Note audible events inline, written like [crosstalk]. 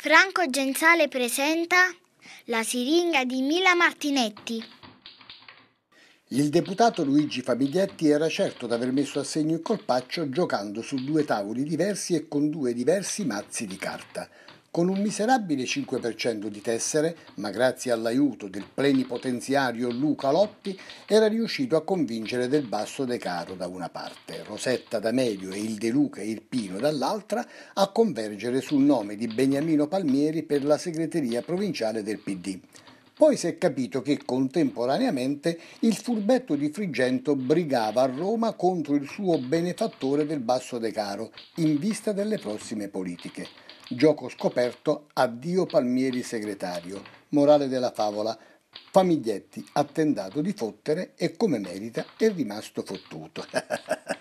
Franco Genzale presenta La siringa di Mila Martinetti. Il deputato Luigi Famiglietti era certo di aver messo a segno il colpaccio giocando su due tavoli diversi e con due diversi mazzi di carta con un miserabile 5% di tessere, ma grazie all'aiuto del plenipotenziario Luca Lotti era riuscito a convincere Del Basso De Caro da una parte, Rosetta da medio e il De Luca e il Pino dall'altra a convergere sul nome di Beniamino Palmieri per la segreteria provinciale del PD. Poi si è capito che contemporaneamente il furbetto di Frigento brigava a Roma contro il suo benefattore del Basso De Caro in vista delle prossime politiche. Gioco scoperto, addio Palmieri segretario. Morale della favola. Famiglietti ha tentato di fottere e come merita è rimasto fottuto. [laughs]